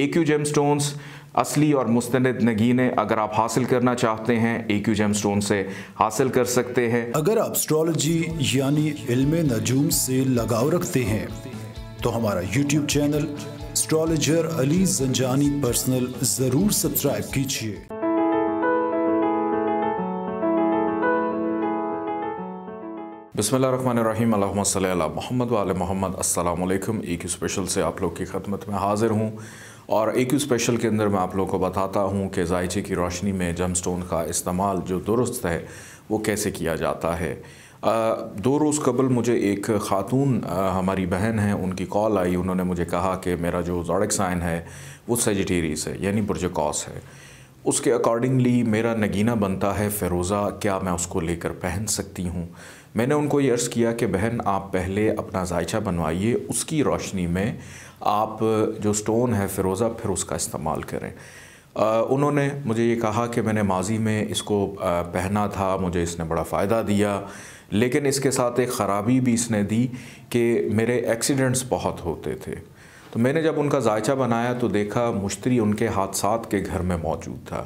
EQ gem stones اصلی اور مستند نگینے اگر آپ حاصل کرنا چاہتے ہیں ایکیو جیم سٹون سے حاصل کر سکتے ہیں اگر آپ سٹرالوجی یعنی علم نجوم سے لگاؤ رکھتے ہیں تو ہمارا YouTube channel astrologer Ali Zanjani personal ضرور سبسکرائب کیجئے بسم اللہ الرحمن الرحیم اللہم صلی اللہ محمد و علی محمد السلام علیکم ایکی سپیشل سے آپ لوگ کی خدمت میں حاضر ہوں اور ایک یو اسپیشل کے اندر میں آپ لوگوں کو بتاتا ہوں کہ ذائچے کی روشنی میں جم سٹون کا استعمال جو درست ہے وہ کیسے کیا جاتا ہے دو روز قبل مجھے ایک خاتون ہماری بہن ہیں ان کی کال آئی انہوں نے مجھے کہا کہ میرا جو سائن ہے وہ سیجیٹیریز ہے یعنی برج پرجکاس ہے اس کے اکارڈنگلی میرا نگینہ بنتا ہے فیروزہ کیا میں اس کو لے کر پہن سکتی ہوں میں نے ان کو یہ عرض کیا کہ بہن آپ پہلے اپنا ذائچہ بنوائیے اس کی روشنی میں آپ جو سٹون ہے فیروزہ پھر اس کا استعمال کریں انہوں نے مجھے یہ کہا کہ میں نے ماضی میں اس کو پہنا تھا مجھے اس نے بڑا فائدہ دیا لیکن اس کے ساتھ ایک خرابی بھی اس نے دی کہ میرے ایکسیڈنٹس بہت ہوتے تھے تو میں نے جب ان کا ذائچہ بنایا تو دیکھا مشتری ان کے حادثات کے گھر میں موجود تھا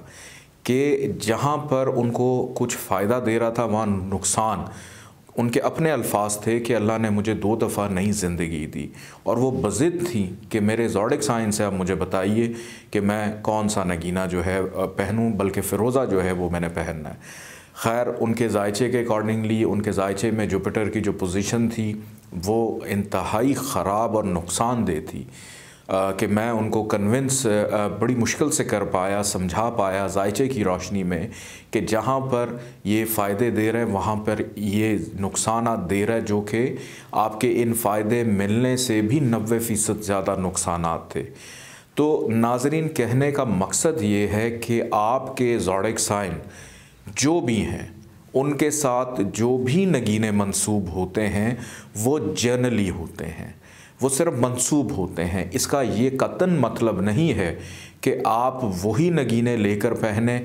کہ جہاں پر ان کو کچھ فائدہ دے رہا تھا وہاں نقصان ان کے اپنے الفاظ تھے کہ اللہ نے مجھے دو دفعہ نئی زندگی دی اور وہ بزد تھی کہ میرے زوڑک سائن سے آپ مجھے بتائیے کہ میں کون سا نگینہ جو ہے پہنوں بلکہ فیروزہ جو ہے وہ میں نے پہننا ہے خیر ان کے ذائچے کے اکارڈنگلی ان کے ذائچے میں جوپیٹر کی جو پوزیشن تھی وہ انتہائی خراب اور نقصان دہ تھی کہ میں ان کو کنونس بڑی مشکل سے کر پایا سمجھا پایا ذائچے کی روشنی میں کہ جہاں پر یہ فائدے دے رہے ہیں وہاں پر یہ نقصانات دے رہے جو کہ آپ کے ان فائدے ملنے سے بھی نوے فیصد زیادہ نقصانات تھے تو ناظرین کہنے کا مقصد یہ ہے کہ آپ کے سائن جو بھی ہیں ان کے ساتھ جو بھی نگینے منصوب ہوتے ہیں وہ جنرلی ہوتے ہیں وہ صرف منصوب ہوتے ہیں اس کا یہ قطن مطلب نہیں ہے کہ آپ وہی نگینے لے کر پہنیں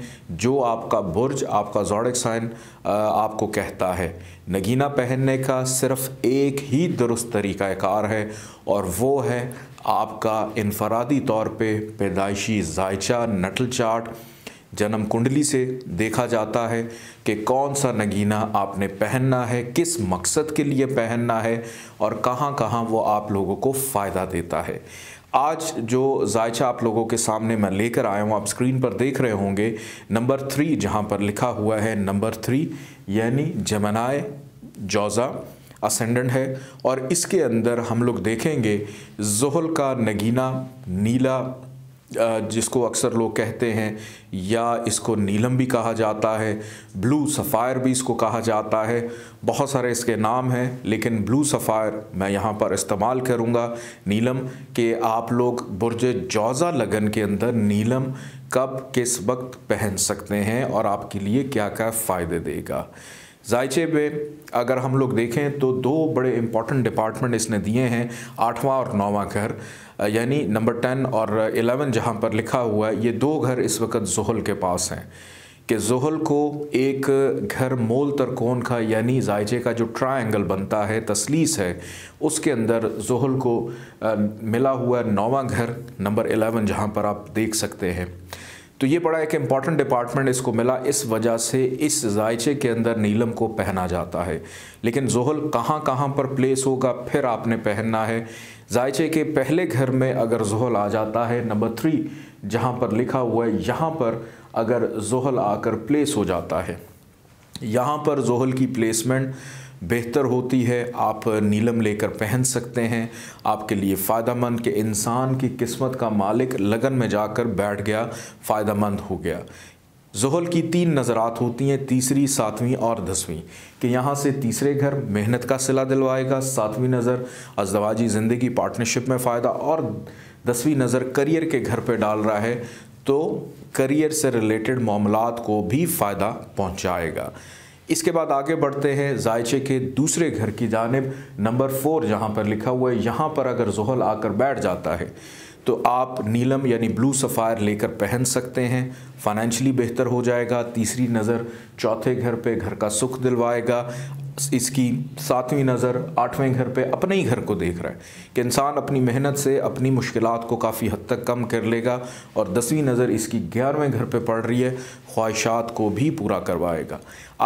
جو آپ کا برج آپ کا زوڑک سائن آپ کو کہتا ہے نگینہ پہننے کا صرف ایک ہی درست طریقہ کار ہے اور وہ ہے آپ کا انفرادی طور پہ پیدائشی ذائچہ نٹل چاٹ جنم کنڈلی سے دیکھا جاتا ہے کہ کون سا نگینہ آپ نے پہننا ہے کس مقصد کے لیے پہننا ہے اور کہاں کہاں وہ آپ لوگوں کو فائدہ دیتا ہے آج جو زائچہ آپ لوگوں کے سامنے میں لے کر آیا ہوں آپ سکرین پر دیکھ رہے ہوں گے نمبر تھری جہاں پر لکھا ہوا ہے نمبر تھری یعنی جمنائے جوزا اسینڈنڈ ہے اور اس کے اندر ہم لوگ دیکھیں گے زحل کا نگینہ نیلا جس کو اکثر لوگ کہتے ہیں یا اس کو نیلم بھی کہا جاتا ہے بلو سفائر بھی اس کو کہا جاتا ہے بہت سارے اس کے نام ہیں لیکن بلو سفائر میں یہاں پر استعمال کروں گا نیلم کہ آپ لوگ برج جوزا لگن کے اندر نیلم کب کس وقت پہن سکتے ہیں اور آپ کے لیے کیا کیا فائدے دے گا ذائچے پہ اگر ہم لوگ دیکھیں تو دو بڑے امپورٹنٹ ڈپارٹمنٹ اس نے دیے ہیں آٹھواں اور نواں گھر یعنی نمبر ٹین اور الیون جہاں پر لکھا ہوا ہے یہ دو گھر اس وقت زحل کے پاس ہیں کہ زحل کو ایک گھر مول ترکون کا یعنی ذائچے کا جو ٹرائنگل بنتا ہے تسلیس ہے اس کے اندر زحل کو ملا ہوا نواں گھر نمبر الیون جہاں پر آپ دیکھ سکتے ہیں تو یہ بڑا ایک امپورٹنٹ ڈپارٹمنٹ اس کو ملا اس وجہ سے اس ذائچے کے اندر نیلم کو پہنا جاتا ہے لیکن زحل کہاں کہاں پر پلیس ہوگا پھر آپ نے پہننا ہے ذائچے کے پہلے گھر میں اگر زحل آ جاتا ہے نمبر تھری جہاں پر لکھا ہوا ہے یہاں پر اگر زحل آ کر پلیس ہو جاتا ہے یہاں پر زحل کی پلیسمنٹ بہتر ہوتی ہے آپ نیلم لے کر پہن سکتے ہیں آپ کے لیے فائدہ مند کہ انسان کی قسمت کا مالک لگن میں جا کر بیٹھ گیا فائدہ مند ہو گیا زحل کی تین نظرات ہوتی ہیں تیسری ساتویں اور دسویں کہ یہاں سے تیسرے گھر محنت کا صلح دلوائے گا ساتویں نظر ازدواجی زندگی پارٹنرشپ میں فائدہ اور دسویں نظر کریئر کے گھر پہ ڈال رہا ہے تو کریئر سے ریلیٹڈ معاملات کو بھی فائدہ پہنچائے گا اس کے بعد آگے بڑھتے ہیں زائچے کے دوسرے گھر کی جانب نمبر فور جہاں پر لکھا ہوا ہے یہاں پر اگر زحل آ کر بیٹھ جاتا ہے تو آپ نیلم یعنی بلو سفائر لے کر پہن سکتے ہیں فائنینشلی بہتر ہو جائے گا تیسری نظر چوتھے گھر پہ گھر کا سکھ دلوائے گا اس کی ساتویں نظر آٹھویں گھر پہ اپنے ہی گھر کو دیکھ رہا ہے کہ انسان اپنی محنت سے اپنی مشکلات کو کافی حد تک کم کر لے گا اور دسویں نظر اس کی گیارہویں گھر پہ پڑھ رہی ہے خواہشات کو بھی پورا کروائے گا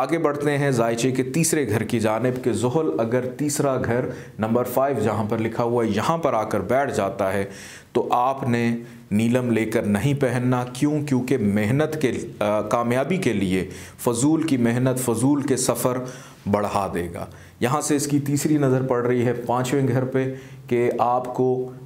آگے بڑھتے ہیں زائچے کے تیسرے گھر کی جانب کہ زحل اگر تیسرا گھر نمبر فائیو جہاں پر لکھا ہوا ہے یہاں پر آ کر بیٹھ جاتا ہے تو آپ نے نیلم لے کر نہیں پہننا کیوں کیونکہ محنت کے کامیابی کے لیے فضول کی محنت فضول کے سفر بڑھا دے گا یہاں سے اس کی تیسری نظر پڑ رہی ہے پانچویں گھر پہ کہ آپ کو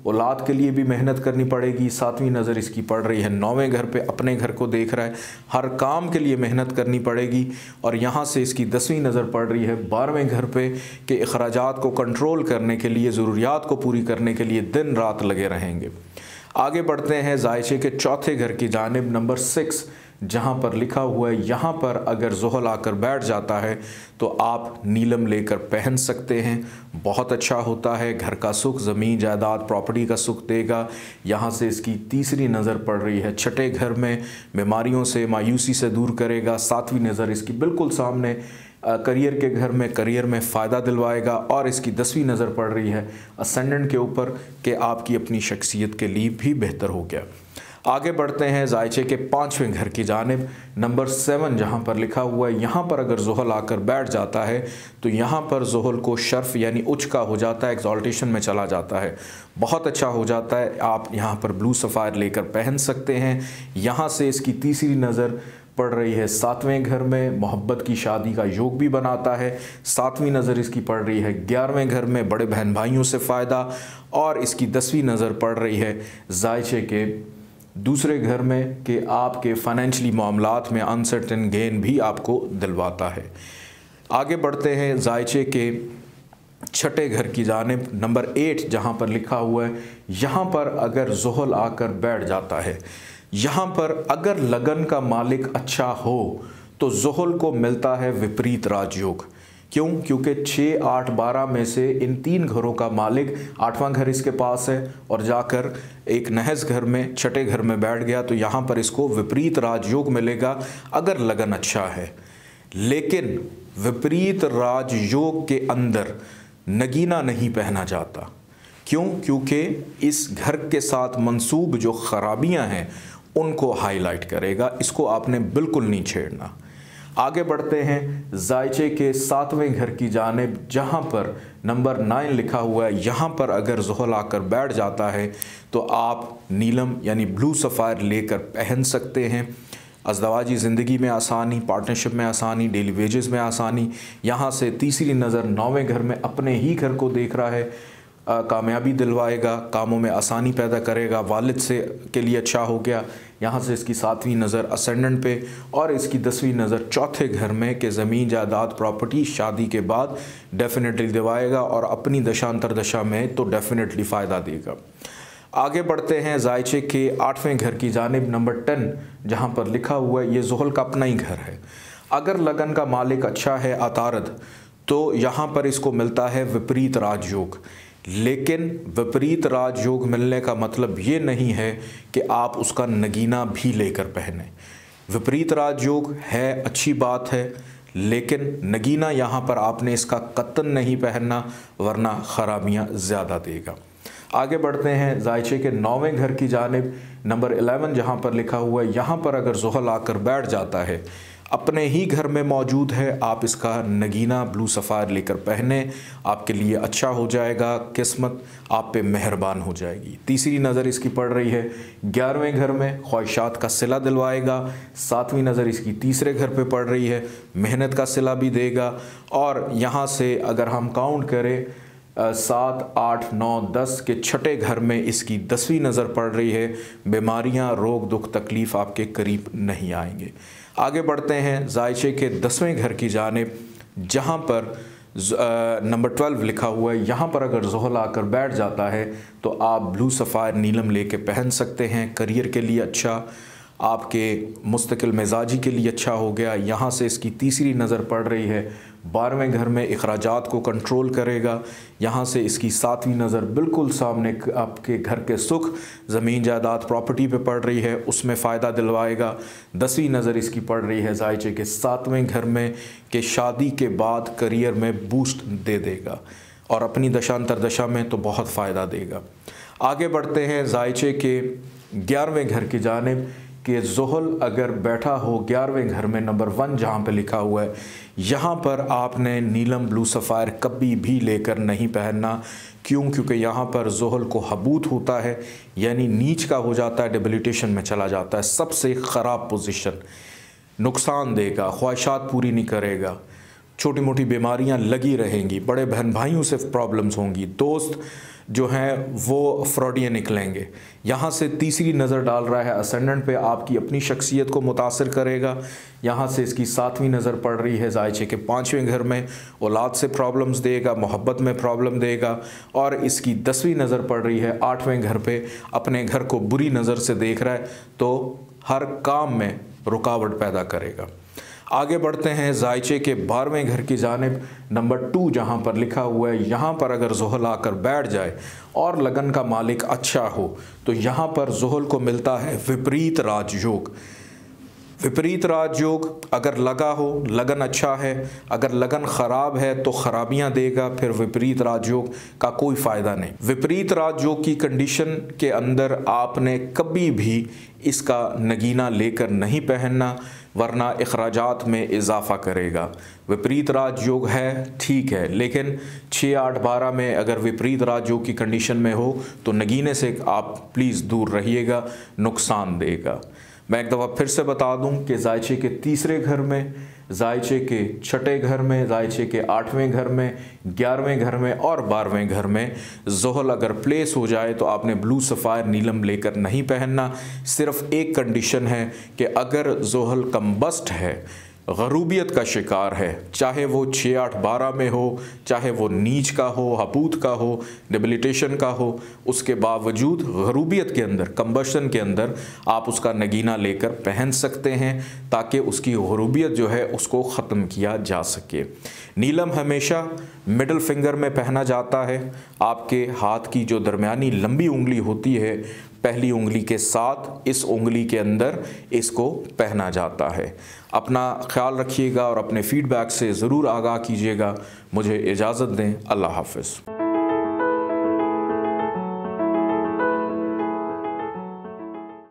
اولاد کے لیے بھی محنت کرنی پڑے گی ساتویں نظر اس کی پڑ رہی ہے نویں گھر پہ اپنے گھر کو دیکھ رہا ہے ہر کام کے لیے محنت کرنی پڑے گی اور یہاں سے اس کی دسویں نظر پڑ رہی ہے بارہویں گھر پہ کہ اخراجات کو کنٹرول کرنے کے لیے ضروریات کو پوری کرنے کے لیے دن رات لگے رہیں گے آگے بڑھتے ہیں ذائقے کے چوتھے گھر کی جانب نمبر سکس جہاں پر لکھا ہوا ہے یہاں پر اگر زحل آ کر بیٹھ جاتا ہے تو آپ نیلم لے کر پہن سکتے ہیں بہت اچھا ہوتا ہے گھر کا سکھ زمین جائیداد پراپرٹی کا سکھ دے گا یہاں سے اس کی تیسری نظر پڑ رہی ہے چھٹے گھر میں بیماریوں سے مایوسی سے دور کرے گا ساتویں نظر اس کی بالکل سامنے کریئر کے گھر میں کریئر میں فائدہ دلوائے گا اور اس کی دسویں نظر پڑ رہی ہے اسینڈنٹ کے اوپر کہ آپ کی اپنی شخصیت کے لیے بھی بہتر ہو گیا آگے بڑھتے ہیں زائچے کے پانچویں گھر کی جانب نمبر سیون جہاں پر لکھا ہوا ہے یہاں پر اگر زحل آ کر بیٹھ جاتا ہے تو یہاں پر زحل کو شرف یعنی اونچ کا ہو جاتا ہے ایگزالٹیشن میں چلا جاتا ہے بہت اچھا ہو جاتا ہے آپ یہاں پر بلو سفائر لے کر پہن سکتے ہیں یہاں سے اس کی تیسری نظر پڑ رہی ہے ساتویں گھر میں محبت کی شادی کا یوگ بھی بناتا ہے ساتویں نظر اس کی پڑ رہی ہے گیارہویں گھر میں بڑے بہن بھائیوں سے فائدہ اور اس کی دسویں نظر پڑ رہی ہے زائچے کے دوسرے گھر میں کہ آپ کے فائنینشلی معاملات میں انسرٹن گین بھی آپ کو دلواتا ہے آگے بڑھتے ہیں ذائچے کے چھٹے گھر کی جانب نمبر ایٹ جہاں پر لکھا ہوا ہے یہاں پر اگر زحل آ کر بیٹھ جاتا ہے یہاں پر اگر لگن کا مالک اچھا ہو تو زحل کو ملتا ہے وپریت راج یوگ کیوں کیونکہ چھ آٹھ بارہ میں سے ان تین گھروں کا مالک آٹھواں گھر اس کے پاس ہے اور جا کر ایک نہز گھر میں چھٹے گھر میں بیٹھ گیا تو یہاں پر اس کو وپریت راج یوگ ملے گا اگر لگن اچھا ہے لیکن وپریت راج یوگ کے اندر نگینہ نہیں پہنا جاتا کیوں کیونکہ اس گھر کے ساتھ منسوب جو خرابیاں ہیں ان کو ہائی لائٹ کرے گا اس کو آپ نے بالکل نہیں چھیڑنا آگے بڑھتے ہیں زائچے کے ساتویں گھر کی جانب جہاں پر نمبر نائن لکھا ہوا ہے یہاں پر اگر زہل آ کر بیٹھ جاتا ہے تو آپ نیلم یعنی بلو سفائر لے کر پہن سکتے ہیں ازدواجی زندگی میں آسانی پارٹنرشپ میں آسانی ڈیلی ویجز میں آسانی یہاں سے تیسری نظر نویں گھر میں اپنے ہی گھر کو دیکھ رہا ہے کامیابی دلوائے گا کاموں میں آسانی پیدا کرے گا والد سے کے لیے اچھا ہو گیا یہاں سے اس کی ساتویں نظر اسینڈنٹ پہ اور اس کی دسویں نظر چوتھے گھر میں کہ زمین جائیداد پراپرٹی شادی کے بعد ڈیفینیٹلی دلوائے گا اور اپنی دشا میں تو ڈیفینیٹلی فائدہ دے گا آگے بڑھتے ہیں ذائچے کے آٹھویں گھر کی جانب نمبر ٹین جہاں پر لکھا ہوا ہے یہ زحل کا اپنا ہی گھر ہے اگر لگن کا مالک اچھا ہے اتارد تو یہاں پر اس کو ملتا ہے وپریت راج یوگ لیکن وپریت راج یوگ ملنے کا مطلب یہ نہیں ہے کہ آپ اس کا نگینہ بھی لے کر پہنیں وپریت راج یوگ ہے اچھی بات ہے لیکن نگینہ یہاں پر آپ نے اس کا قطن نہیں پہننا ورنہ خرابیاں زیادہ دے گا آگے بڑھتے ہیں زائچے کے نویں گھر کی جانب نمبر الیون جہاں پر لکھا ہوا ہے یہاں پر اگر زحل آ کر بیٹھ جاتا ہے اپنے ہی گھر میں موجود ہے آپ اس کا نگینہ بلو سفائر لے کر پہنیں آپ کے لیے اچھا ہو جائے گا قسمت آپ پہ مہربان ہو جائے گی تیسری نظر اس کی پڑ رہی ہے گیارہویں گھر میں خواہشات کا صلہ دلوائے گا ساتویں نظر اس کی تیسرے گھر پہ پڑ رہی ہے محنت کا صلہ بھی دے گا اور یہاں سے اگر ہم کاؤنٹ کریں سات آٹھ نو دس کے چھٹے گھر میں اس کی دسویں نظر پڑ رہی ہے بیماریاں روگ دکھ تکلیف آپ کے قریب نہیں آئیں گے آگے بڑھتے ہیں زائشے کے دسویں گھر کی جانب جہاں پر نمبر ٹویلو لکھا ہوا ہے یہاں پر اگر زحل آ کر بیٹھ جاتا ہے تو آپ بلو سفائر نیلم لے کے پہن سکتے ہیں کریئر کے لیے اچھا آپ کے مستقل مزاجی کے لیے اچھا ہو گیا یہاں سے اس کی تیسری نظر پڑ رہی ہے بارہویں گھر میں اخراجات کو کنٹرول کرے گا یہاں سے اس کی ساتویں نظر بالکل سامنے آپ کے گھر کے سکھ زمین جائیداد پراپرٹی پہ پڑ رہی ہے اس میں فائدہ دلوائے گا دسویں نظر اس کی پڑ رہی ہے ذائچے کے ساتویں گھر میں کہ شادی کے بعد کریئر میں بوسٹ دے دے گا اور اپنی دشا میں تو بہت فائدہ دے گا آگے بڑھتے ہیں ذائچے کے گیارہویں گھر کی جانب کہ زحل اگر بیٹھا ہو گیارہویں گھر میں نمبر ون جہاں پہ لکھا ہوا ہے یہاں پر آپ نے نیلم بلو سفائر کبھی بھی لے کر نہیں پہننا کیوں کیونکہ یہاں پر زحل کو حبوت ہوتا ہے یعنی نیچ کا ہو جاتا ہے ڈیبلیٹیشن میں چلا جاتا ہے سب سے خراب پوزیشن نقصان دے گا خواہشات پوری نہیں کرے گا چھوٹی موٹی بیماریاں لگی رہیں گی بڑے بہن بھائیوں سے پرابلمز ہوں گی دوست جو ہیں وہ فراڈیاں نکلیں گے یہاں سے تیسری نظر ڈال رہا ہے اسینڈنٹ پہ آپ کی اپنی شخصیت کو متاثر کرے گا یہاں سے اس کی ساتویں نظر پڑ رہی ہے زائچے کے پانچویں گھر میں اولاد سے پرابلمز دے گا محبت میں پرابلم دے گا اور اس کی دسویں نظر پڑ رہی ہے آٹھویں گھر پہ اپنے گھر کو بری نظر سے دیکھ رہا ہے تو ہر کام میں رکاوٹ پیدا کرے گا آگے بڑھتے ہیں ذائچے کے بارہویں گھر کی جانب نمبر ٹو جہاں پر لکھا ہوا ہے یہاں پر اگر زحل آ کر بیٹھ جائے اور لگن کا مالک اچھا ہو تو یہاں پر زحل کو ملتا ہے وپریت راج یوگ وپریت راج یوگ اگر لگا ہو لگن اچھا ہے اگر لگن خراب ہے تو خرابیاں دے گا پھر وپریت راج یوگ کا کوئی فائدہ نہیں وپریت راج یوگ کی کنڈیشن کے اندر آپ نے کبھی بھی اس کا نگینہ لے کر نہیں پہننا ورنہ اخراجات میں اضافہ کرے گا وپریت راج یوگ ہے ٹھیک ہے لیکن چھ آٹھ بارہ میں اگر وپریت راج یوگ کی کنڈیشن میں ہو تو نگینے سے آپ پلیز دور رہیے گا نقصان دے گا میں ایک دفعہ پھر سے بتا دوں کہ ذائچے کے تیسرے گھر میں ذائچے کے چھٹے گھر میں ذائچے کے آٹھویں گھر میں گیارہویں گھر میں اور بارہویں گھر میں زحل اگر پلیس ہو جائے تو آپ نے بلو سفائر نیلم لے کر نہیں پہننا صرف ایک کنڈیشن ہے کہ اگر زحل کمبسٹ ہے غروبیت کا شکار ہے چاہے وہ چھ آٹھ بارہ میں ہو چاہے وہ نیچ کا ہو حبوت کا ہو ڈیبلیٹیشن کا ہو اس کے باوجود غروبیت کے اندر کمبشن کے اندر آپ اس کا نگینہ لے کر پہن سکتے ہیں تاکہ اس کی غروبیت جو ہے اس کو ختم کیا جا سکے نیلم ہمیشہ مڈل فنگر میں پہنا جاتا ہے آپ کے ہاتھ کی جو درمیانی لمبی انگلی ہوتی ہے پہلی انگلی کے ساتھ اس انگلی کے اندر اس کو پہنا جاتا ہے اپنا خیال رکھیے گا اور اپنے فیڈ بیک سے ضرور آگاہ کیجیے گا مجھے اجازت دیں اللہ حافظ